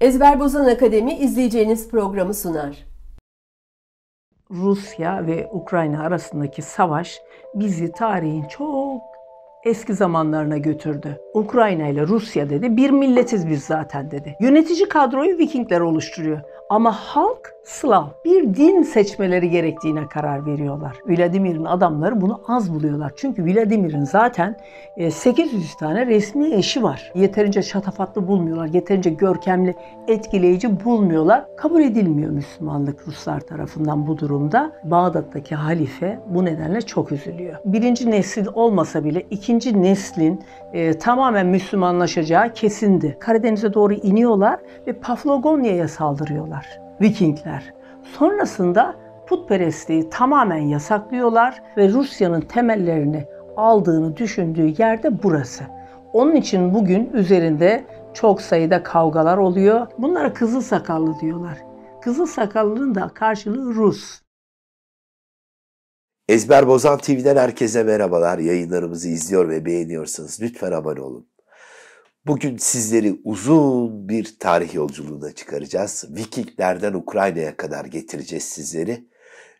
Ezber Bozan Akademi izleyeceğiniz programı sunar. Rusya ve Ukrayna arasındaki savaş bizi tarihin çok eski zamanlarına götürdü. Ukrayna ile Rusya dedi bir milletiz biz zaten dedi. Yönetici kadroyu Vikingler oluşturuyor ama halk Slav bir din seçmeleri gerektiğine karar veriyorlar. Vladimir'in adamları bunu az buluyorlar. Çünkü Vladimir'in zaten 800 e, tane resmi eşi var. Yeterince şatafatlı bulmuyorlar, yeterince görkemli, etkileyici bulmuyorlar. Kabul edilmiyor Müslümanlık Ruslar tarafından bu durumda. Bağdat'taki halife bu nedenle çok üzülüyor. Birinci nesil olmasa bile ikinci neslin e, tamamen Müslümanlaşacağı kesindi. Karadeniz'e doğru iniyorlar ve Paflagonya'ya saldırıyorlar. Vikingler. Sonrasında putperestliği tamamen yasaklıyorlar ve Rusya'nın temellerini aldığını düşündüğü yerde burası. Onun için bugün üzerinde çok sayıda kavgalar oluyor. Bunlara kızıl sakallı diyorlar. Kızıl sakallının da karşılığı Rus. Ezber Bozan TV'den herkese merhabalar. Yayınlarımızı izliyor ve beğeniyorsanız lütfen abone olun. Bugün sizleri uzun bir tarih yolculuğuna çıkaracağız. Vikinglerden Ukrayna'ya kadar getireceğiz sizleri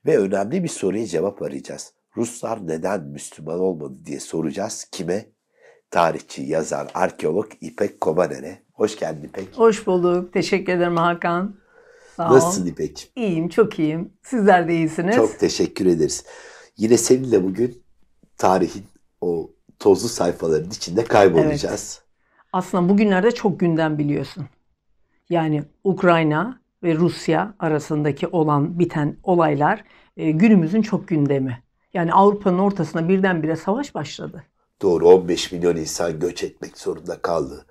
ve önemli bir soruya cevap arayacağız. Ruslar neden Müslüman olmadı diye soracağız. Kime? Tarihçi, yazar, arkeolog İpek Komaner'e. Hoş geldin İpek. Hoş bulduk. Teşekkür ederim Hakan. Sağ Nasılsın ol. İpek? İyiyim, çok iyiyim. Sizler de iyisiniz. Çok teşekkür ederiz. Yine seninle bugün tarihin o tozlu sayfaların içinde kaybolacağız. Evet aslında bugünlerde çok gündem biliyorsun. Yani Ukrayna ve Rusya arasındaki olan biten olaylar e, günümüzün çok gündemi. Yani Avrupa'nın ortasına birdenbire savaş başladı. Doğru 15 milyon insan göç etmek zorunda kaldı.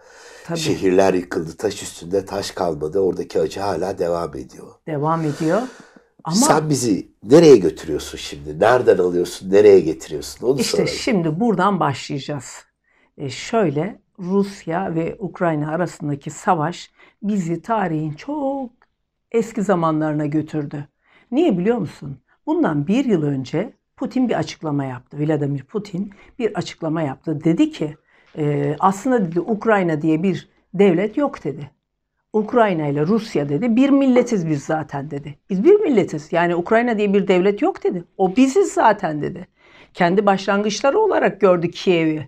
Tabii. Şehirler yıkıldı, taş üstünde taş kalmadı. Oradaki acı hala devam ediyor. Devam ediyor. Ama Sen bizi nereye götürüyorsun şimdi? Nereden alıyorsun? Nereye getiriyorsun? Onu işte soralım. şimdi buradan başlayacağız. E şöyle Rusya ve Ukrayna arasındaki savaş bizi tarihin çok eski zamanlarına götürdü. Niye biliyor musun? Bundan bir yıl önce Putin bir açıklama yaptı. Vladimir Putin bir açıklama yaptı. Dedi ki e, aslında dedi Ukrayna diye bir devlet yok dedi. Ukrayna ile Rusya dedi bir milletiz biz zaten dedi. Biz bir milletiz yani Ukrayna diye bir devlet yok dedi. O biziz zaten dedi. Kendi başlangıçları olarak gördü Kiev'i.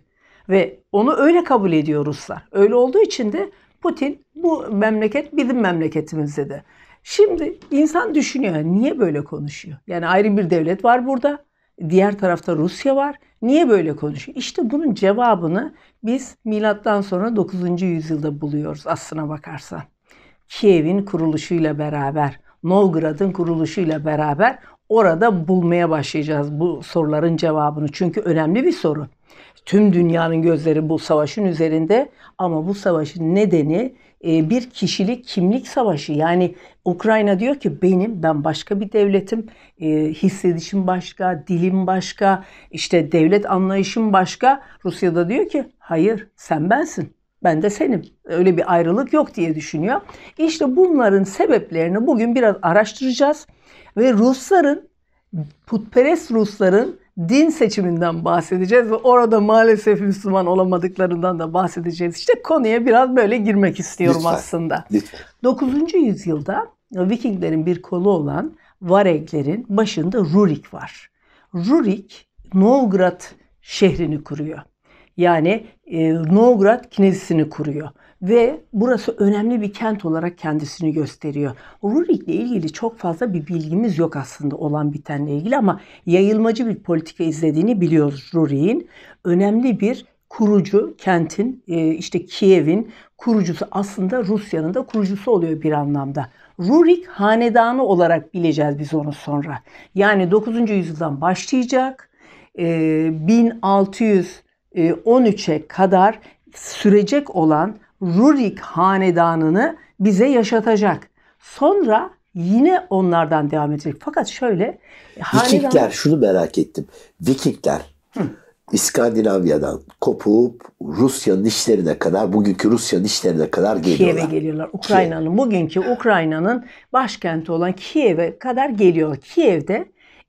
Ve onu öyle kabul ediyor Ruslar. Öyle olduğu için de Putin bu memleket bizim memleketimiz dedi. Şimdi insan düşünüyor niye böyle konuşuyor? Yani ayrı bir devlet var burada. Diğer tarafta Rusya var. Niye böyle konuşuyor? İşte bunun cevabını biz milattan sonra 9. yüzyılda buluyoruz aslına bakarsan. Kiev'in kuruluşuyla beraber, Novgorod'un kuruluşuyla beraber orada bulmaya başlayacağız bu soruların cevabını. Çünkü önemli bir soru. Tüm dünyanın gözleri bu savaşın üzerinde ama bu savaşın nedeni e, bir kişilik kimlik savaşı. Yani Ukrayna diyor ki benim, ben başka bir devletim, e, hissedişim başka, dilim başka, işte devlet anlayışım başka. Rusya da diyor ki hayır sen bensin ben de senim. Öyle bir ayrılık yok diye düşünüyor. İşte bunların sebeplerini bugün biraz araştıracağız. Ve Rusların, putperest Rusların din seçiminden bahsedeceğiz ve orada maalesef Müslüman olamadıklarından da bahsedeceğiz. İşte konuya biraz böyle girmek istiyorum lütfen, aslında. Lütfen. 9. yüzyılda Vikinglerin bir kolu olan Vareglerin başında Rurik var. Rurik Novgorod şehrini kuruyor. Yani e, Novgorod kinesisini kuruyor ve burası önemli bir kent olarak kendisini gösteriyor. Rurik ile ilgili çok fazla bir bilgimiz yok aslında olan bitenle ilgili ama yayılmacı bir politika izlediğini biliyoruz Rurik'in. Önemli bir kurucu kentin e, işte Kiev'in kurucusu aslında Rusya'nın da kurucusu oluyor bir anlamda. Rurik hanedanı olarak bileceğiz biz onu sonra. Yani 9. yüzyıldan başlayacak. 1613'e e, kadar sürecek olan Rurik hanedanını bize yaşatacak. Sonra yine onlardan devam edecek. Fakat şöyle hanedan... Vikingler şunu merak ettim. Vikingler Hı. İskandinavya'dan kopup Rusya'nın işlerine kadar, bugünkü Rusya'nın işlerine kadar geliyorlar. Kiev'e geliyorlar. Ukrayna'nın, bugünkü Ukrayna'nın başkenti olan Kiev'e kadar geliyorlar. Kiev'de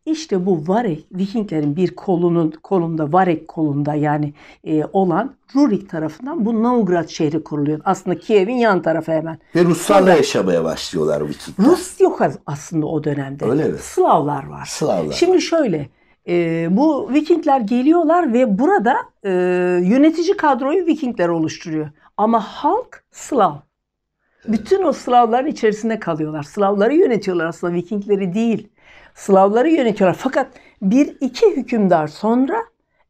işte bu Varek, Vikinglerin bir kolunun kolunda, Varek kolunda yani e, olan Rurik tarafından bu Novgorod şehri kuruluyor. Aslında Kiev'in yan tarafı hemen. Ve Ruslarla Sonra, yaşamaya başlıyorlar Vikingler. Rus yok aslında o dönemde. Öyle mi? Slavlar var. Slavlar. Şimdi şöyle, e, bu Vikingler geliyorlar ve burada e, yönetici kadroyu Vikingler oluşturuyor. Ama halk Slav. Bütün o Slavların içerisinde kalıyorlar. Slavları yönetiyorlar aslında Vikingleri değil. Slavları yönetiyorlar. Fakat bir iki hükümdar sonra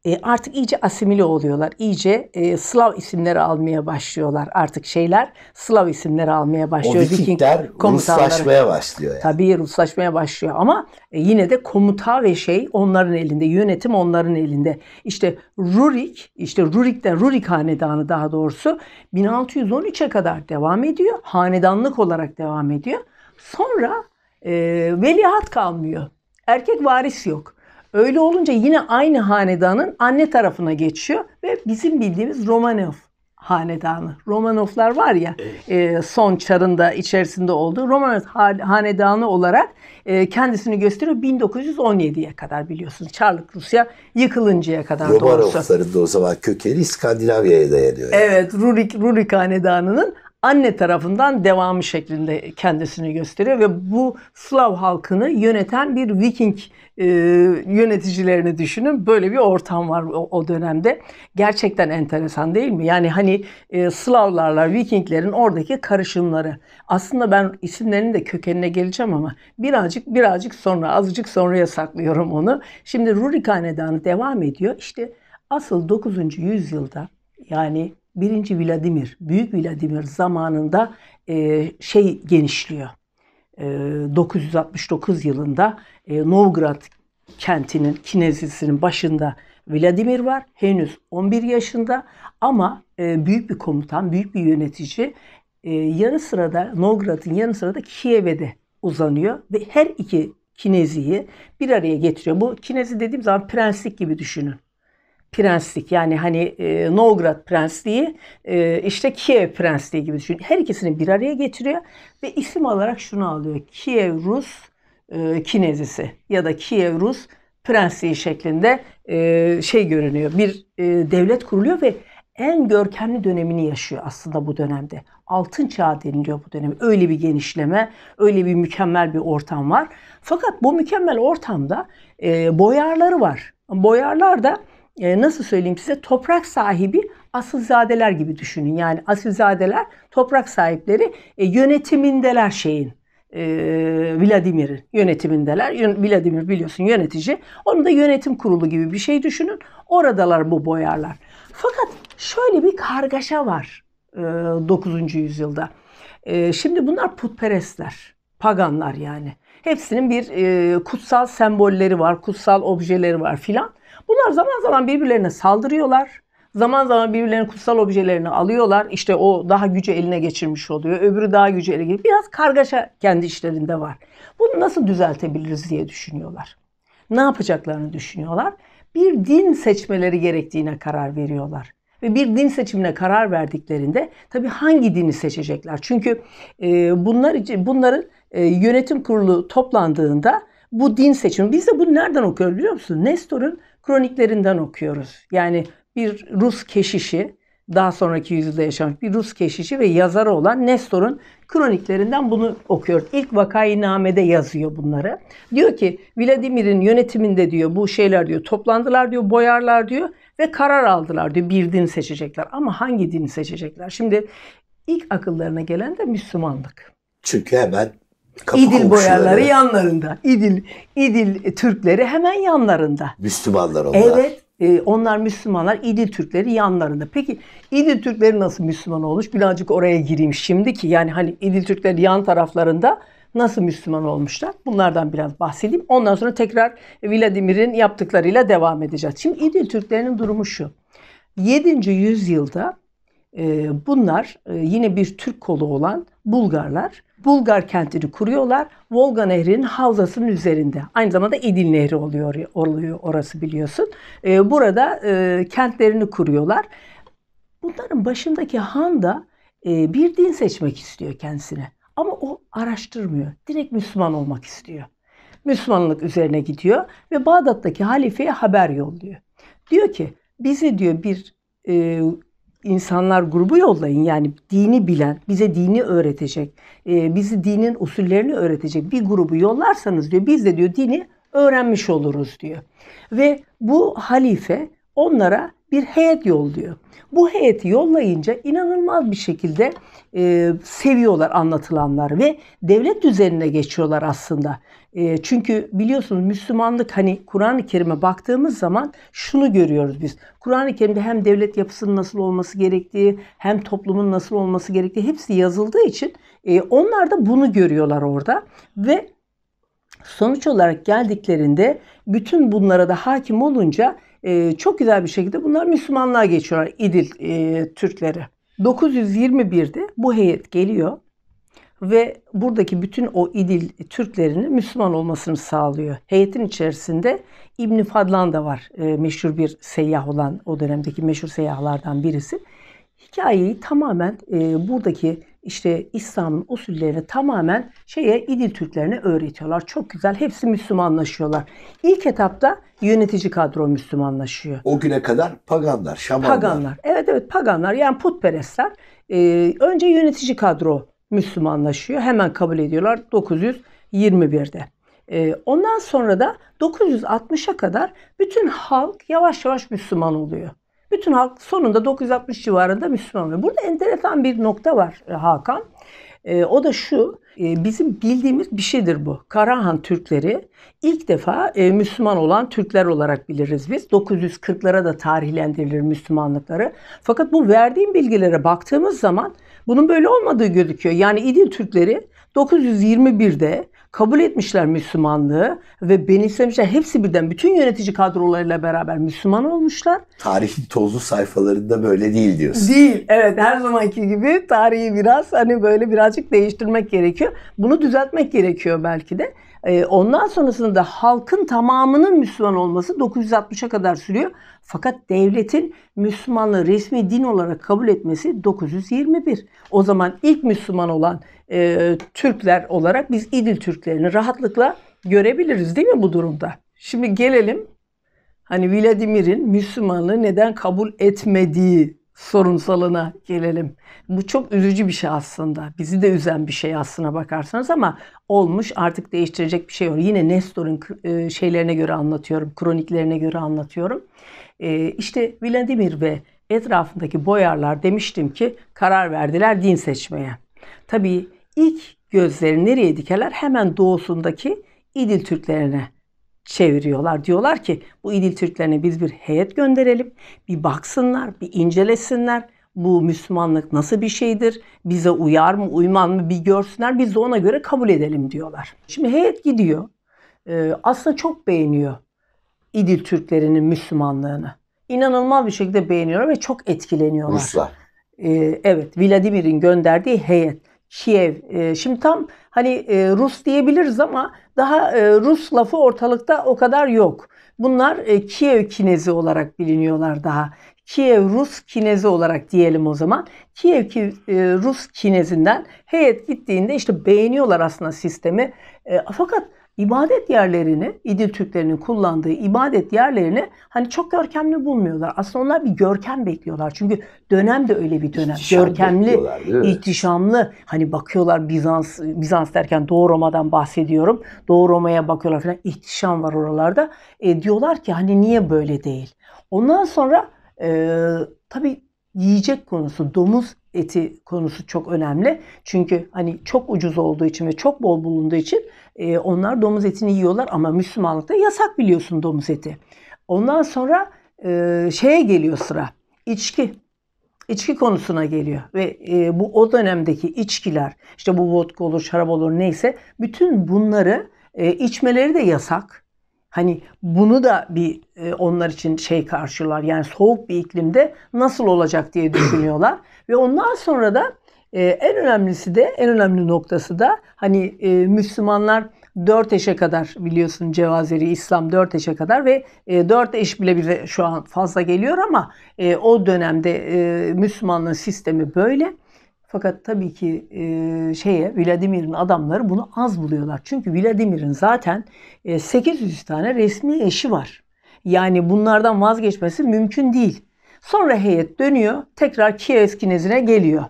e, artık iyice asimile oluyorlar. İyice e, Slav isimleri almaya başlıyorlar artık şeyler. Slav isimleri almaya başlıyor. O Vikingler Ruslaşmaya başlıyor. Yani. Tabii Ruslaşmaya başlıyor ama e, yine de komuta ve şey onların elinde. Yönetim onların elinde. İşte Rurik, işte Rurik'ten Rurik Hanedanı daha doğrusu 1613'e kadar devam ediyor. Hanedanlık olarak devam ediyor. Sonra e, veliaht kalmıyor. Erkek varis yok. Öyle olunca yine aynı hanedanın anne tarafına geçiyor ve bizim bildiğimiz Romanov hanedanı. Romanovlar var ya e, son çarında içerisinde olduğu Romanov hanedanı olarak e, kendisini gösteriyor 1917'ye kadar biliyorsunuz. Çarlık Rusya yıkılıncaya kadar Romanovların doğrusu. Romanovların da o zaman kökeni İskandinavya'ya dayanıyor. Yani. Evet Rurik, Rurik hanedanının anne tarafından devamı şeklinde kendisini gösteriyor ve bu Slav halkını yöneten bir Viking e, yöneticilerini düşünün. Böyle bir ortam var o, o dönemde. Gerçekten enteresan değil mi? Yani hani e, Slavlarla Vikinglerin oradaki karışımları. Aslında ben isimlerinin de kökenine geleceğim ama birazcık birazcık sonra, azıcık sonraya saklıyorum onu. Şimdi Rurik Hanedanı devam ediyor. İşte asıl 9. yüzyılda yani birinci Vladimir, Büyük Vladimir zamanında e, şey genişliyor. E, 969 yılında e, Novgorod kentinin kinezisinin başında Vladimir var. Henüz 11 yaşında ama e, büyük bir komutan, büyük bir yönetici. E, yarı sırada Novgorod'un yanı sırada Kiev'e de uzanıyor ve her iki kineziyi bir araya getiriyor. Bu kinezi dediğim zaman prenslik gibi düşünün prenslik yani hani e, Novgorod prensliği e, işte Kiev prensliği gibi düşün. Her ikisini bir araya getiriyor ve isim olarak şunu alıyor. Kiev Rus e, Kinezisi ya da Kiev Rus prensliği şeklinde e, şey görünüyor. Bir e, devlet kuruluyor ve en görkemli dönemini yaşıyor aslında bu dönemde. Altın çağı deniliyor bu dönem. Öyle bir genişleme, öyle bir mükemmel bir ortam var. Fakat bu mükemmel ortamda e, boyarları var. Boyarlar da e, nasıl söyleyeyim size toprak sahibi asilzadeler gibi düşünün. Yani asilzadeler toprak sahipleri e, yönetimindeler şeyin. E, Vladimir'in yönetimindeler. Vladimir biliyorsun yönetici. Onu da yönetim kurulu gibi bir şey düşünün. Oradalar bu boyarlar. Fakat şöyle bir kargaşa var e, 9. yüzyılda. E, şimdi bunlar putperestler, paganlar yani. Hepsinin bir e, kutsal sembolleri var, kutsal objeleri var filan. Bunlar zaman zaman birbirlerine saldırıyorlar. Zaman zaman birbirlerinin kutsal objelerini alıyorlar. İşte o daha gücü eline geçirmiş oluyor. Öbürü daha gücü ele geçirmiş. Biraz kargaşa kendi işlerinde var. Bunu nasıl düzeltebiliriz diye düşünüyorlar. Ne yapacaklarını düşünüyorlar. Bir din seçmeleri gerektiğine karar veriyorlar ve bir din seçimine karar verdiklerinde tabii hangi dini seçecekler? Çünkü e, bunlar için bunların e, yönetim kurulu toplandığında bu din seçimi biz de bunu nereden okuyoruz biliyor musun? Nestor'un kroniklerinden okuyoruz. Yani bir Rus keşişi, daha sonraki yüzyılda yaşamış bir Rus keşişi ve yazarı olan Nestor'un kroniklerinden bunu okuyoruz. İlk vakayı vakainamede yazıyor bunları. Diyor ki Vladimir'in yönetiminde diyor bu şeyler diyor toplandılar diyor boyarlar diyor ve karar aldılar diyor bir din seçecekler. Ama hangi dini seçecekler? Şimdi ilk akıllarına gelen de Müslümanlık. Çünkü hemen Kapı İdil boyarları yanlarında. İdil İdil Türkleri hemen yanlarında. Müslümanlar onlar. Evet. E, onlar Müslümanlar, İdil Türkleri yanlarında. Peki İdil Türkleri nasıl Müslüman olmuş? Birazcık oraya gireyim şimdi ki yani hani İdil Türkleri yan taraflarında nasıl Müslüman olmuşlar? Bunlardan biraz bahsedeyim. Ondan sonra tekrar Vladimir'in yaptıklarıyla devam edeceğiz. Şimdi İdil Türklerinin durumu şu. 7. yüzyılda e, bunlar e, yine bir Türk kolu olan Bulgarlar Bulgar kentini kuruyorlar. Volga Nehri'nin havzasının üzerinde. Aynı zamanda İdil Nehri oluyor, oluyor orası biliyorsun. Ee, burada e, kentlerini kuruyorlar. Bunların başındaki han da e, bir din seçmek istiyor kendisine. Ama o araştırmıyor. Direkt Müslüman olmak istiyor. Müslümanlık üzerine gidiyor ve Bağdat'taki halifeye haber yolluyor. Diyor ki bizi diyor bir e, insanlar grubu yollayın. Yani dini bilen, bize dini öğretecek, e, bizi dinin usullerini öğretecek bir grubu yollarsanız diyor biz de diyor dini öğrenmiş oluruz diyor. Ve bu halife onlara bir heyet yolluyor. Bu heyeti yollayınca inanılmaz bir şekilde e, seviyorlar anlatılanlar ve devlet düzenine geçiyorlar aslında. Ee, çünkü biliyorsunuz Müslümanlık hani Kur'an-ı Kerim'e baktığımız zaman şunu görüyoruz biz. Kur'an-ı Kerim'de hem devlet yapısının nasıl olması gerektiği hem toplumun nasıl olması gerektiği hepsi yazıldığı için e, onlar da bunu görüyorlar orada ve sonuç olarak geldiklerinde bütün bunlara da hakim olunca e, çok güzel bir şekilde bunlar Müslümanlığa geçiyorlar İdil e, Türkleri. 921'de bu heyet geliyor ve buradaki bütün o İdil Türklerinin Müslüman olmasını sağlıyor. Heyetin içerisinde İbn Fadlan da var. E, meşhur bir seyyah olan o dönemdeki meşhur seyyahlardan birisi. Hikayeyi tamamen e, buradaki işte İslam'ın usullerini tamamen şeye İdil Türklerine öğretiyorlar. Çok güzel. Hepsi Müslümanlaşıyorlar. İlk etapta yönetici kadro Müslümanlaşıyor. O güne kadar paganlar, şamanlar. Paganlar. Evet evet paganlar yani putperestler. Ee, önce yönetici kadro Müslümanlaşıyor. Hemen kabul ediyorlar 921'de. Ee, ondan sonra da 960'a kadar bütün halk yavaş yavaş Müslüman oluyor. Bütün halk sonunda 960 civarında Müslüman oluyor. Burada enteresan bir nokta var Hakan. E, o da şu, e, bizim bildiğimiz bir şeydir bu. Karahan Türkleri ilk defa e, Müslüman olan Türkler olarak biliriz biz. 940'lara da tarihlendirilir Müslümanlıkları. Fakat bu verdiğim bilgilere baktığımız zaman bunun böyle olmadığı gözüküyor. Yani İdil Türkleri 921'de kabul etmişler Müslümanlığı ve benimsemişler. Hepsi birden bütün yönetici kadrolarıyla beraber Müslüman olmuşlar. Tarihin tozlu sayfalarında böyle değil diyorsun. Değil. Evet her zamanki gibi tarihi biraz hani böyle birazcık değiştirmek gerekiyor. Bunu düzeltmek gerekiyor belki de. Ee, ondan sonrasında halkın tamamının Müslüman olması 960'a kadar sürüyor. Fakat devletin Müslümanlığı resmi din olarak kabul etmesi 921. O zaman ilk Müslüman olan e, Türkler olarak biz İdil Türklerini rahatlıkla görebiliriz değil mi bu durumda? Şimdi gelelim hani Vladimir'in Müslümanlığı neden kabul etmediği sorunsalına gelelim. Bu çok üzücü bir şey aslında. Bizi de üzen bir şey aslına bakarsanız ama olmuş artık değiştirecek bir şey yok. Yine Nestor'un e, şeylerine göre anlatıyorum, kroniklerine göre anlatıyorum. E, işte Vladimir ve etrafındaki boyarlar demiştim ki karar verdiler din seçmeye. Tabii ilk gözleri nereye dikerler? Hemen doğusundaki İdil Türklerine çeviriyorlar. Diyorlar ki bu İdil Türklerine biz bir heyet gönderelim. Bir baksınlar, bir incelesinler. Bu Müslümanlık nasıl bir şeydir? Bize uyar mı, uymaz mı bir görsünler. Biz de ona göre kabul edelim diyorlar. Şimdi heyet gidiyor. Ee, aslında çok beğeniyor İdil Türklerinin Müslümanlığını. İnanılmaz bir şekilde beğeniyorlar ve çok etkileniyorlar. Ruslar. Ee, evet, Vladimir'in gönderdiği heyet. Kiev. Ee, şimdi tam Hani e, Rus diyebiliriz ama daha e, Rus lafı ortalıkta o kadar yok. Bunlar e, Kiev Kinezi olarak biliniyorlar daha. Kiev Rus Kinezi olarak diyelim o zaman. Kiev e, Rus Kinezinden heyet gittiğinde işte beğeniyorlar aslında sistemi. E, fakat ibadet yerlerini, İdil Türklerinin kullandığı ibadet yerlerini hani çok görkemli bulmuyorlar. Aslında onlar bir görkem bekliyorlar. Çünkü dönem de öyle bir dönem. İhtişam görkemli, ihtişamlı. Hani bakıyorlar Bizans, Bizans derken Doğu Roma'dan bahsediyorum. Doğu Roma'ya bakıyorlar falan. İhtişam var oralarda. E, diyorlar ki hani niye böyle değil? Ondan sonra e, tabii yiyecek konusu, domuz eti konusu çok önemli. Çünkü hani çok ucuz olduğu için ve çok bol bulunduğu için e, onlar domuz etini yiyorlar ama Müslümanlıkta yasak biliyorsun domuz eti. Ondan sonra e, şeye geliyor sıra. İçki. İçki konusuna geliyor ve e, bu o dönemdeki içkiler işte bu vodka olur, şarap olur neyse bütün bunları e, içmeleri de yasak. Hani bunu da bir e, onlar için şey karşılar. Yani soğuk bir iklimde nasıl olacak diye düşünüyorlar ve ondan sonra da e, en önemlisi de en önemli noktası da hani e, Müslümanlar dört eşe kadar biliyorsun Cevazeri İslam dört eşe kadar ve e, dört eş bile bize şu an fazla geliyor ama e, o dönemde e, Müslümanlığın sistemi böyle. Fakat tabii ki e, şeye Vladimir'in adamları bunu az buluyorlar. Çünkü Vladimir'in zaten e, 800 tane resmi eşi var. Yani bunlardan vazgeçmesi mümkün değil. Sonra heyet dönüyor, tekrar Kiev Kinezine geliyor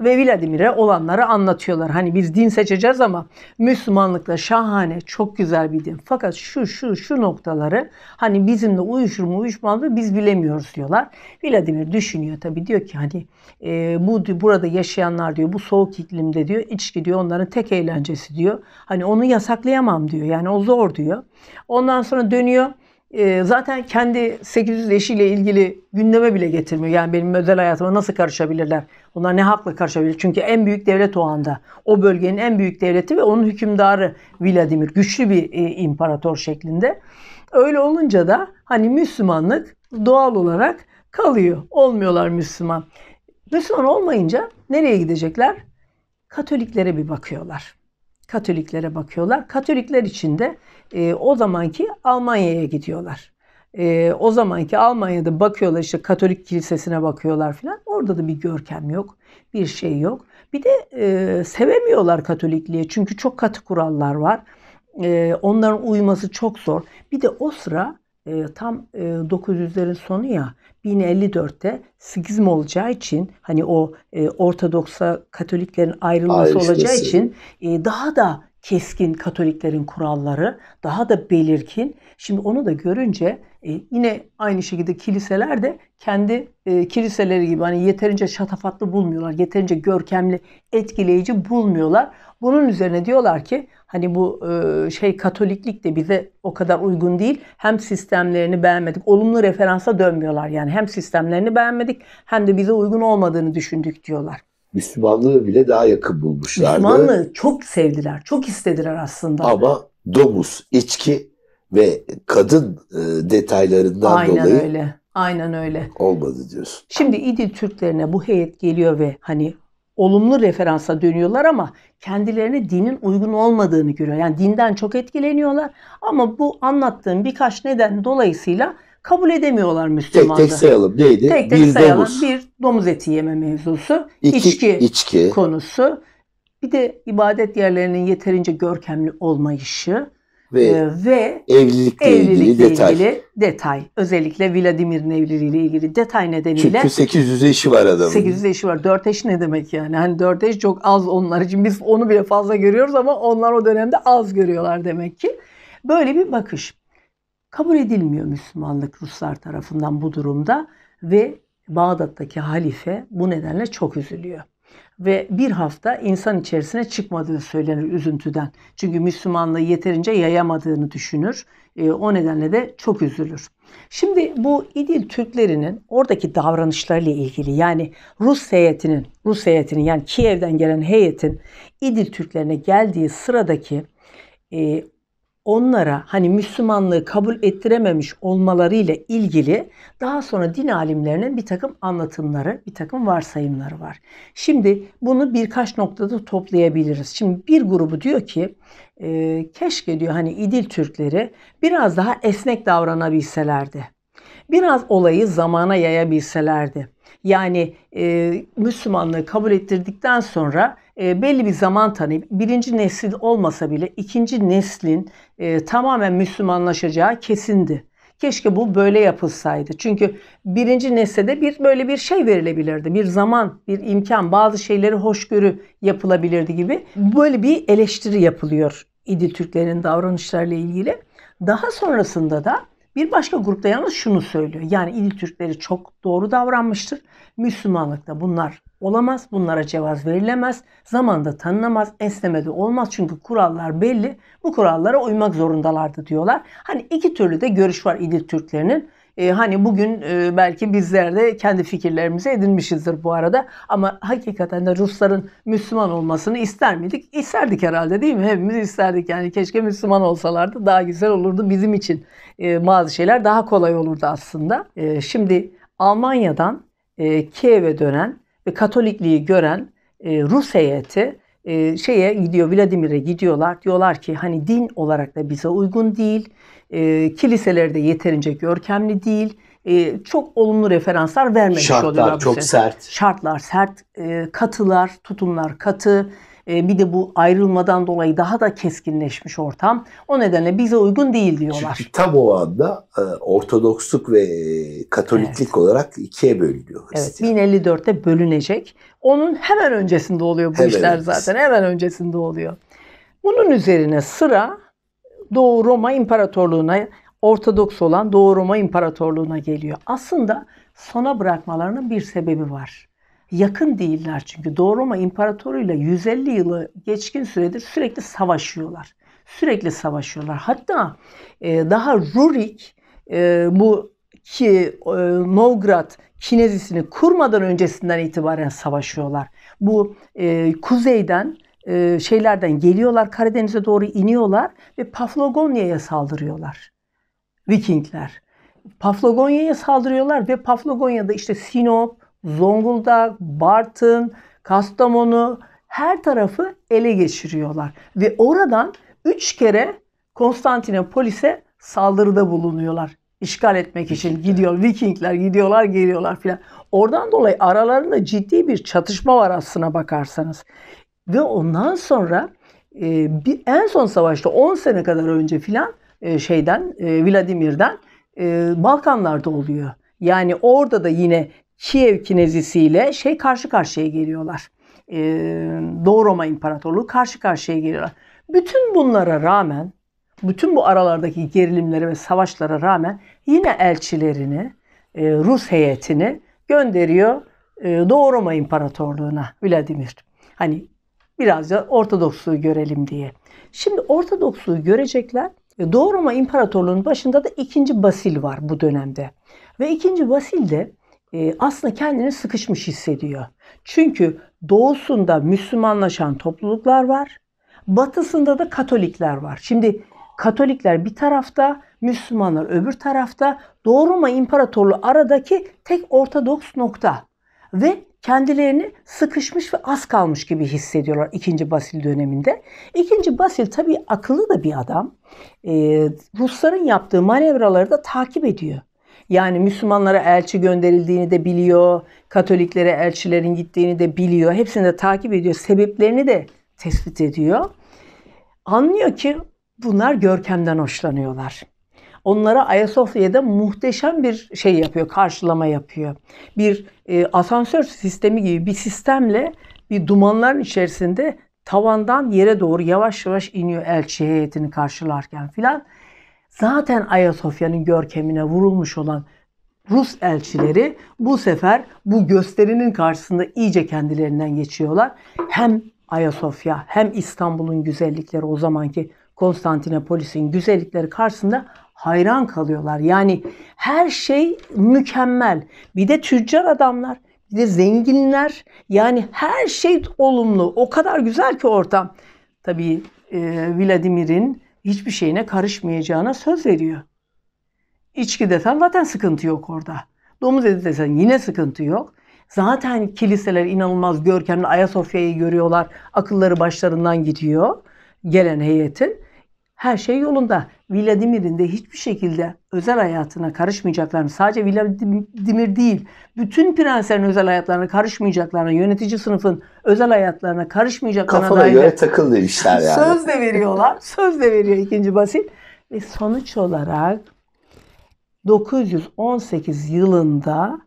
ve Vladimir'e olanları anlatıyorlar. Hani biz din seçeceğiz ama Müslümanlıkla şahane çok güzel bir din. Fakat şu şu şu noktaları hani bizimle uyuşur mu uyuşmaz mı biz bilemiyoruz diyorlar. Vladimir düşünüyor tabii diyor ki hani e, bu burada yaşayanlar diyor bu soğuk iklimde diyor içki diyor onların tek eğlencesi diyor. Hani onu yasaklayamam diyor. Yani o zor diyor. Ondan sonra dönüyor ee, zaten kendi 800 eşiyle ilgili gündeme bile getirmiyor. Yani benim özel hayatıma nasıl karışabilirler? Onlar ne hakla karışabilir? Çünkü en büyük devlet o anda. O bölgenin en büyük devleti ve onun hükümdarı Vladimir. Güçlü bir e, imparator şeklinde. Öyle olunca da hani Müslümanlık doğal olarak kalıyor. Olmuyorlar Müslüman. Müslüman olmayınca nereye gidecekler? Katoliklere bir bakıyorlar. Katoliklere bakıyorlar. Katolikler için de e, o zamanki Almanya'ya gidiyorlar. E, o zamanki Almanya'da bakıyorlar işte Katolik kilisesine bakıyorlar filan. Orada da bir görkem yok, bir şey yok. Bir de e, sevemiyorlar Katolikliğe çünkü çok katı kurallar var. E, onların uyması çok zor. Bir de o sıra ee, tam e, 900'lerin sonu ya 1054'te skizm olacağı için hani o e, Ortodoks'a Katoliklerin ayrılması Ayrışması. olacağı için e, daha da keskin Katoliklerin kuralları daha da belirgin. Şimdi onu da görünce e, yine aynı şekilde kiliseler de kendi kiliseleri gibi hani yeterince şatafatlı bulmuyorlar, yeterince görkemli, etkileyici bulmuyorlar. Bunun üzerine diyorlar ki Hani bu e, şey Katoliklik de bize o kadar uygun değil. Hem sistemlerini beğenmedik. Olumlu referansa dönmüyorlar yani. Hem sistemlerini beğenmedik hem de bize uygun olmadığını düşündük diyorlar. Müslümanlığı bile daha yakın bulmuşlardı. Müslümanlığı çok sevdiler, çok istediler aslında. Ama domuz, içki ve kadın e, detaylarından Aynen dolayı. Aynen öyle. Aynen öyle. Olmadı diyorsun. Şimdi İdil Türklerine bu heyet geliyor ve hani olumlu referansa dönüyorlar ama kendilerine dinin uygun olmadığını görüyor. Yani dinden çok etkileniyorlar ama bu anlattığım birkaç neden dolayısıyla kabul edemiyorlar Müslüman'da. Tek tek sayalım neydi? Tek tek bir sayalım. Domuz. Bir domuz eti yeme mevzusu. İki, içki, içki konusu. Bir de ibadet yerlerinin yeterince görkemli olmayışı ve, ee, ve evlilikle, evlilikle ilgili detay. Ilgili detay. Özellikle Vladimir'in evliliğiyle ilgili detay nedeniyle. Çünkü 800 eşi var adamın. 800 eşi var. 4 eş ne demek yani? Hani 4 eş çok az onlar için. Biz onu bile fazla görüyoruz ama onlar o dönemde az görüyorlar demek ki. Böyle bir bakış. Kabul edilmiyor Müslümanlık Ruslar tarafından bu durumda ve Bağdat'taki halife bu nedenle çok üzülüyor ve bir hafta insan içerisine çıkmadığı söylenir üzüntüden. Çünkü Müslümanlığı yeterince yayamadığını düşünür. E, o nedenle de çok üzülür. Şimdi bu İdil Türklerinin oradaki davranışlarıyla ilgili yani Rus heyetinin, Rus heyetinin yani Kiev'den gelen heyetin İdil Türklerine geldiği sıradaki e, onlara hani Müslümanlığı kabul ettirememiş olmalarıyla ilgili daha sonra din alimlerinin bir takım anlatımları, bir takım varsayımları var. Şimdi bunu birkaç noktada toplayabiliriz. Şimdi bir grubu diyor ki e, keşke diyor hani İdil Türkleri biraz daha esnek davranabilselerdi. Biraz olayı zamana yayabilselerdi. Yani e, Müslümanlığı kabul ettirdikten sonra e, belli bir zaman tanıyıp birinci nesil olmasa bile ikinci neslin e, tamamen Müslümanlaşacağı kesindi. Keşke bu böyle yapılsaydı. Çünkü birinci nesede bir böyle bir şey verilebilirdi. Bir zaman, bir imkan, bazı şeyleri hoşgörü yapılabilirdi gibi. Böyle bir eleştiri yapılıyor İdi Türklerin davranışlarıyla ilgili. Daha sonrasında da bir başka grupta yalnız şunu söylüyor. Yani İdil Türkleri çok doğru davranmıştır. Müslümanlıkta bunlar olamaz. Bunlara cevaz verilemez. Zamanda tanınamaz. Esnemede olmaz. Çünkü kurallar belli. Bu kurallara uymak zorundalardı diyorlar. Hani iki türlü de görüş var İdil Türklerinin. E, hani bugün e, belki bizler de kendi fikirlerimizi edinmişizdir bu arada. Ama hakikaten de Rusların Müslüman olmasını ister miydik? İsterdik herhalde değil mi? Hepimiz isterdik yani keşke Müslüman olsalardı daha güzel olurdu bizim için. E, bazı şeyler daha kolay olurdu aslında. E, şimdi Almanya'dan e, Kiev'e dönen ve Katolikliği gören e, Rus heyeti e, şeye gidiyor Vladimir'e gidiyorlar. Diyorlar ki hani din olarak da bize uygun değil. E, kiliseleri yeterince görkemli değil. E, çok olumlu referanslar vermemiş Şartlar oluyorlar. Şartlar çok bize. sert. Şartlar sert, e, katılar, tutumlar katı. Ee, bir de bu ayrılmadan dolayı daha da keskinleşmiş ortam. O nedenle bize uygun değil diyorlar. Çünkü tam o anda e, Ortodoksluk ve e, Katoliklik evet. olarak ikiye bölünüyor. Evet, 1054'te bölünecek. Onun hemen öncesinde oluyor bu hemen işler öncesi. zaten. Hemen öncesinde oluyor. Bunun üzerine sıra Doğu Roma İmparatorluğu'na Ortodoks olan Doğu Roma İmparatorluğu'na geliyor. Aslında sona bırakmalarının bir sebebi var yakın değiller çünkü Doğu Roma İmparatoruyla 150 yılı geçkin süredir sürekli savaşıyorlar. Sürekli savaşıyorlar. Hatta e, daha Rurik e, bu ki e, Novgrad Kinezisini kurmadan öncesinden itibaren savaşıyorlar. Bu e, kuzeyden e, şeylerden geliyorlar Karadeniz'e doğru iniyorlar ve Paflagonya'ya saldırıyorlar. Vikingler. Paflagonya'ya saldırıyorlar ve Paflagonya'da işte Sinop, Zonguldak, Bartın, Kastamonu her tarafı ele geçiriyorlar. Ve oradan 3 kere Konstantinopolis'e saldırıda bulunuyorlar. İşgal etmek için gidiyor. Vikingler gidiyorlar geliyorlar filan. Oradan dolayı aralarında ciddi bir çatışma var aslına bakarsanız. Ve ondan sonra e, bir, en son savaşta 10 sene kadar önce filan e, şeyden e, Vladimir'den e, Balkanlarda oluyor. Yani orada da yine Kiev kinezisiyle şey karşı karşıya geliyorlar. E, Doğu Roma İmparatorluğu karşı karşıya geliyorlar. Bütün bunlara rağmen, bütün bu aralardaki gerilimlere ve savaşlara rağmen yine elçilerini, e, Rus heyetini gönderiyor e, Doğu Roma İmparatorluğu'na Vladimir. Hani biraz da Ortodoksluğu görelim diye. Şimdi Ortodoksluğu görecekler. E, Doğu Roma İmparatorluğu'nun başında da 2. Basil var bu dönemde. Ve 2. Basil de ee, aslında kendini sıkışmış hissediyor. Çünkü doğusunda Müslümanlaşan topluluklar var, batısında da Katolikler var. Şimdi Katolikler bir tarafta, Müslümanlar öbür tarafta, doğu Roma İmparatorluğu aradaki tek ortodoks nokta. Ve kendilerini sıkışmış ve az kalmış gibi hissediyorlar 2. Basil döneminde. 2. Basil tabii akıllı da bir adam. Ee, Rusların yaptığı manevraları da takip ediyor. Yani Müslümanlara elçi gönderildiğini de biliyor. Katoliklere elçilerin gittiğini de biliyor. Hepsini de takip ediyor. Sebeplerini de tespit ediyor. Anlıyor ki bunlar görkemden hoşlanıyorlar. Onlara Ayasofya'da muhteşem bir şey yapıyor, karşılama yapıyor. Bir e, asansör sistemi gibi bir sistemle bir dumanların içerisinde tavandan yere doğru yavaş yavaş iniyor elçi heyetini karşılarken filan zaten Ayasofya'nın görkemine vurulmuş olan Rus elçileri bu sefer bu gösterinin karşısında iyice kendilerinden geçiyorlar. Hem Ayasofya hem İstanbul'un güzellikleri o zamanki Konstantinopolis'in güzellikleri karşısında hayran kalıyorlar. Yani her şey mükemmel. Bir de tüccar adamlar, bir de zenginler. Yani her şey olumlu. O kadar güzel ki ortam. Tabii e, Vladimir'in hiçbir şeyine karışmayacağına söz veriyor. İçki desen zaten sıkıntı yok orada. Domuz eti desen yine sıkıntı yok. Zaten kiliseler inanılmaz görkemli. Ayasofya'yı görüyorlar. Akılları başlarından gidiyor gelen heyetin her şey yolunda. Vladimir'in de hiçbir şekilde özel hayatına karışmayacaklarını, sadece Vladimir değil, bütün prenslerin özel hayatlarına karışmayacaklarına, yönetici sınıfın özel hayatlarına karışmayacaklarına Kafana dair... göre takıldı işler yani. söz de veriyorlar. söz de veriyor ikinci Basil. Ve sonuç olarak 918 yılında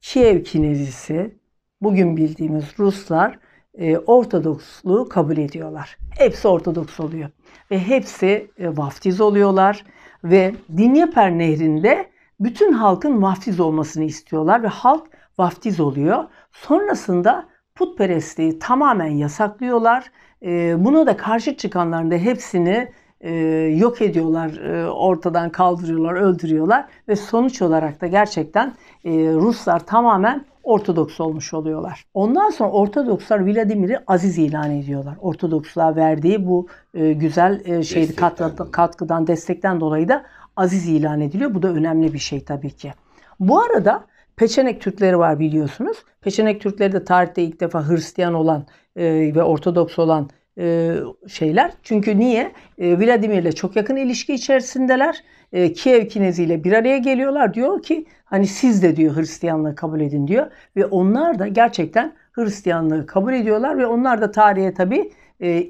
Kiev Kinezisi, bugün bildiğimiz Ruslar e, Ortodoksluğu kabul ediyorlar. Hepsi Ortodoks oluyor ve hepsi e, vaftiz oluyorlar ve Dinyeper Nehri'nde bütün halkın vaftiz olmasını istiyorlar ve halk vaftiz oluyor. Sonrasında putperestliği tamamen yasaklıyorlar. E, buna da karşı çıkanların da hepsini e, yok ediyorlar, e, ortadan kaldırıyorlar, öldürüyorlar ve sonuç olarak da gerçekten e, Ruslar tamamen Ortodoks olmuş oluyorlar. Ondan sonra Ortodokslar Vladimir'i aziz ilan ediyorlar. Ortodoksluğa verdiği bu e, güzel e, şey katkıdan, katkıdan, destekten dolayı da aziz ilan ediliyor. Bu da önemli bir şey tabii ki. Bu arada Peçenek Türkleri var biliyorsunuz. Peçenek Türkleri de tarihte ilk defa Hristiyan olan e, ve Ortodoks olan e, şeyler. Çünkü niye? E, Vladimir'le çok yakın ilişki içerisindeler. E, Kiev Kinezi'yle bir araya geliyorlar. Diyor ki hani siz de diyor Hristiyanlığı kabul edin diyor. Ve onlar da gerçekten Hristiyanlığı kabul ediyorlar ve onlar da tarihe tabii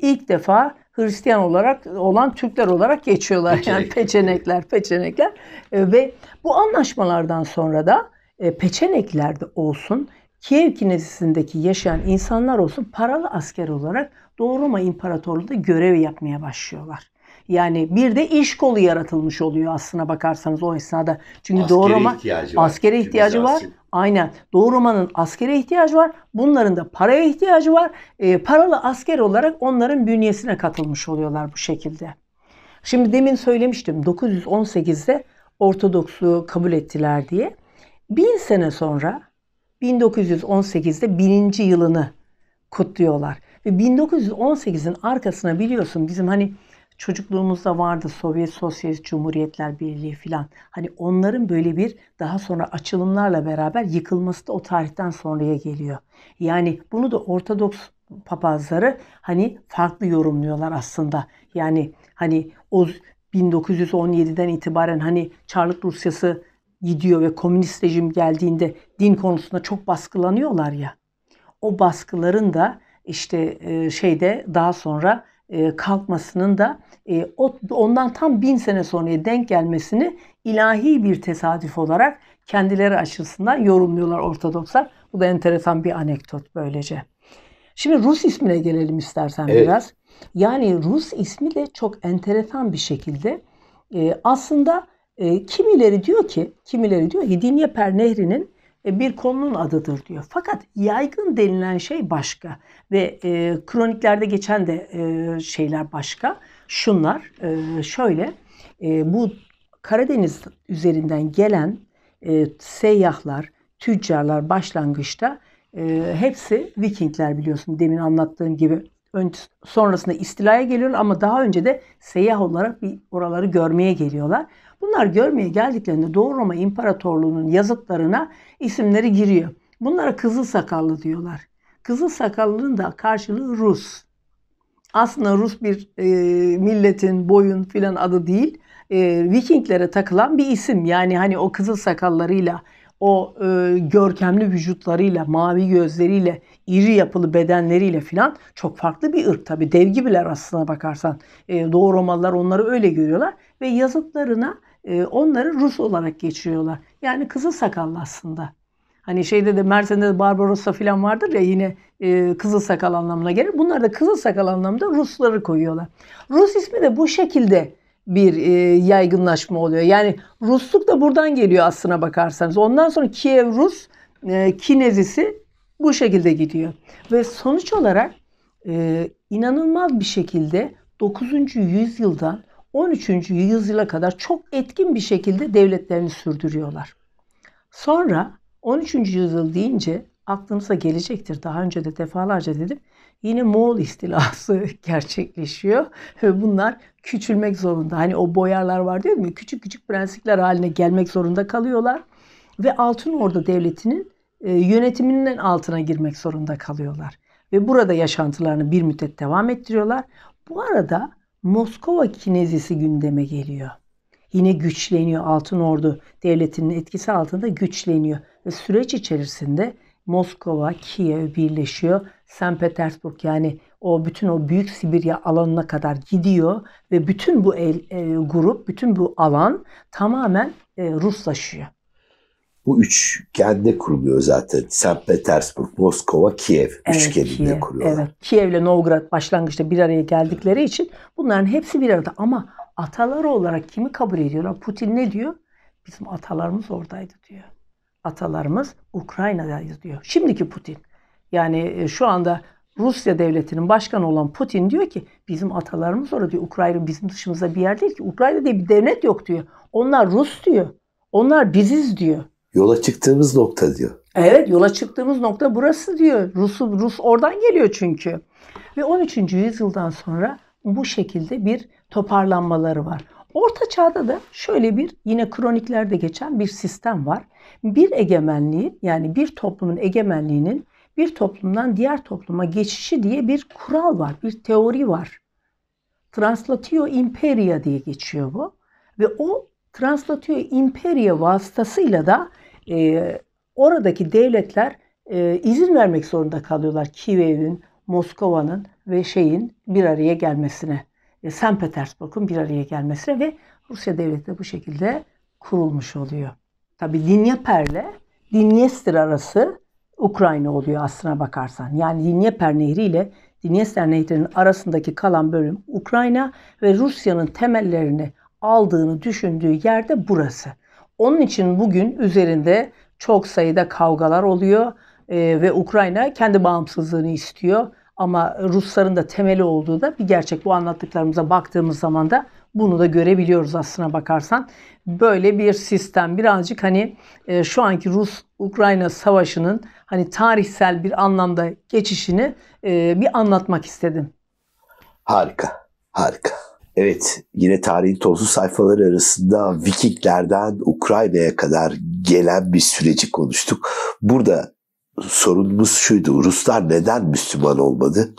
ilk defa Hristiyan olarak olan Türkler olarak geçiyorlar. Peçenek. Yani peçenekler, peçenekler. Ve bu anlaşmalardan sonra da peçeneklerde olsun Kiev Kinezisi'ndeki yaşayan insanlar olsun paralı asker olarak Doğu Roma İmparatorluğu'nda görev yapmaya başlıyorlar. Yani bir de iş kolu yaratılmış oluyor aslına bakarsanız o esnada. Çünkü askere Doğu Roma ihtiyacı var. askere ihtiyacı var. Aynen. Doğu Roma'nın askere ihtiyacı var. Bunların da paraya ihtiyacı var. E, paralı asker olarak onların bünyesine katılmış oluyorlar bu şekilde. Şimdi demin söylemiştim 918'de Ortodoksluğu kabul ettiler diye. Bin sene sonra 1918'de bininci yılını kutluyorlar. Ve 1918'in arkasına biliyorsun bizim hani çocukluğumuzda vardı Sovyet Sosyalist Cumhuriyetler Birliği filan. Hani onların böyle bir daha sonra açılımlarla beraber yıkılması da o tarihten sonraya geliyor. Yani bunu da Ortodoks papazları hani farklı yorumluyorlar aslında. Yani hani o 1917'den itibaren hani Çarlık Rusyası gidiyor ve komünist rejim geldiğinde din konusunda çok baskılanıyorlar ya. O baskıların da işte e, şeyde daha sonra e, kalkmasının da e, ondan tam bin sene sonraya denk gelmesini ilahi bir tesadüf olarak kendileri açısından yorumluyorlar Ortodokslar. Bu da enteresan bir anekdot böylece. Şimdi Rus ismine gelelim istersen evet. biraz. Yani Rus ismi de çok enteresan bir şekilde aslında kimileri diyor ki, kimileri diyor Hidinyeper Nehri'nin e, bir konunun adıdır diyor. Fakat yaygın denilen şey başka ve e, kroniklerde geçen de e, şeyler başka. Şunlar e, şöyle e, bu Karadeniz üzerinden gelen e, seyyahlar, tüccarlar başlangıçta e, hepsi Vikingler biliyorsun demin anlattığım gibi. Ön, sonrasında istilaya geliyorlar ama daha önce de seyyah olarak bir oraları görmeye geliyorlar. Bunlar görmeye geldiklerinde Doğu Roma İmparatorluğu'nun yazıtlarına isimleri giriyor. Bunlara kızıl sakallı diyorlar. Kızıl sakallının da karşılığı Rus. Aslında Rus bir e, milletin boyun filan adı değil. E, Vikinglere takılan bir isim. Yani hani o kızıl sakallarıyla o e, görkemli vücutlarıyla, mavi gözleriyle, iri yapılı bedenleriyle filan çok farklı bir ırk tabii. Dev gibiler aslına bakarsan. E, Doğu Romalılar onları öyle görüyorlar ve yazıtlarına e, onları Rus olarak geçiriyorlar. Yani kızıl sakallı aslında. Hani şeyde de Mersin'de de Barbarossa falan vardır ya yine e, kızıl sakal anlamına gelir. Bunlar da kızıl sakal anlamında Rusları koyuyorlar. Rus ismi de bu şekilde bir e, yaygınlaşma oluyor. Yani Rusluk da buradan geliyor aslına bakarsanız. Ondan sonra Kiev Rus e, kinezisi bu şekilde gidiyor. Ve sonuç olarak e, inanılmaz bir şekilde 9. yüzyıldan 13. yüzyıla kadar çok etkin bir şekilde devletlerini sürdürüyorlar. Sonra 13. yüzyıl deyince aklınıza gelecektir. Daha önce de defalarca dedim. Yine Moğol istilası gerçekleşiyor. Ve bunlar küçülmek zorunda. Hani o boyarlar var değil mi? Küçük küçük prensikler haline gelmek zorunda kalıyorlar. Ve Altın Ordu Devleti'nin e, yönetiminin altına girmek zorunda kalıyorlar. Ve burada yaşantılarını bir müddet devam ettiriyorlar. Bu arada Moskova kinezisi gündeme geliyor. Yine güçleniyor Altın Ordu devletinin etkisi altında güçleniyor ve süreç içerisinde Moskova, Kiev birleşiyor. St. Petersburg yani o bütün o büyük Sibirya alanına kadar gidiyor ve bütün bu el, e, grup, bütün bu alan tamamen e, Ruslaşıyor. Bu üç kendi kuruluyor zaten. St. Petersburg, Moskova, Kiev evet, üçgeninde Kiev, kuruyorlar. Evet. Kiev ile Novgorod başlangıçta bir araya geldikleri için bunların hepsi bir arada. Ama ataları olarak kimi kabul ediyorlar? Putin ne diyor? Bizim atalarımız oradaydı diyor. Atalarımız Ukrayna'daydı diyor. Şimdiki Putin. Yani e, şu anda Rusya devletinin başkanı olan Putin diyor ki bizim atalarımız orada diyor. Ukrayna bizim dışımızda bir yer değil ki. Ukrayna diye bir devlet yok diyor. Onlar Rus diyor. Onlar biziz diyor. Yola çıktığımız nokta diyor. Evet yola çıktığımız nokta burası diyor. Rus, Rus oradan geliyor çünkü. Ve 13. yüzyıldan sonra bu şekilde bir toparlanmaları var. Orta çağda da şöyle bir yine kroniklerde geçen bir sistem var. Bir egemenliği yani bir toplumun egemenliğinin bir toplumdan diğer topluma geçişi diye bir kural var, bir teori var. Translatio imperia diye geçiyor bu. Ve o translatıyor imperya vasıtasıyla da e, oradaki devletler e, izin vermek zorunda kalıyorlar Kiev'in, Moskova'nın ve şeyin bir araya gelmesine. E, St. Petersburg'un bir araya gelmesine ve Rusya devleti de bu şekilde kurulmuş oluyor. Tabi Dinyeper'le Dinyester arası Ukrayna oluyor aslına bakarsan. Yani Dinyeper Nehri ile Dinyester Nehri'nin arasındaki kalan bölüm Ukrayna ve Rusya'nın temellerini aldığını düşündüğü yerde burası. Onun için bugün üzerinde çok sayıda kavgalar oluyor e, ve Ukrayna kendi bağımsızlığını istiyor. Ama Rusların da temeli olduğu da bir gerçek. Bu anlattıklarımıza baktığımız zaman da bunu da görebiliyoruz aslına bakarsan. Böyle bir sistem birazcık hani e, şu anki Rus-Ukrayna savaşının hani tarihsel bir anlamda geçişini e, bir anlatmak istedim. Harika, harika. Evet, yine tarihin tozlu sayfaları arasında Vikinglerden Ukrayna'ya kadar gelen bir süreci konuştuk. Burada sorunumuz şuydu, Ruslar neden Müslüman olmadı?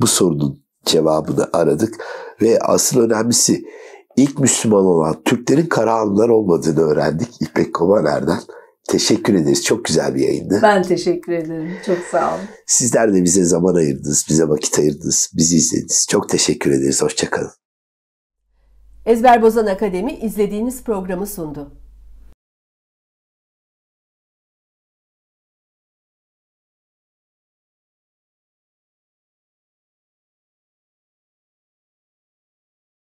Bu sorunun cevabını aradık ve asıl önemlisi ilk Müslüman olan Türklerin Karahanlılar olmadığını öğrendik İpek Komaner'den. Teşekkür ederiz. Çok güzel bir yayındı. Ben teşekkür ederim. Çok sağ olun. Sizler de bize zaman ayırdınız, bize vakit ayırdınız, bizi izlediniz. Çok teşekkür ederiz. Hoşçakalın. Ezber Bozan Akademi izlediğiniz programı sundu.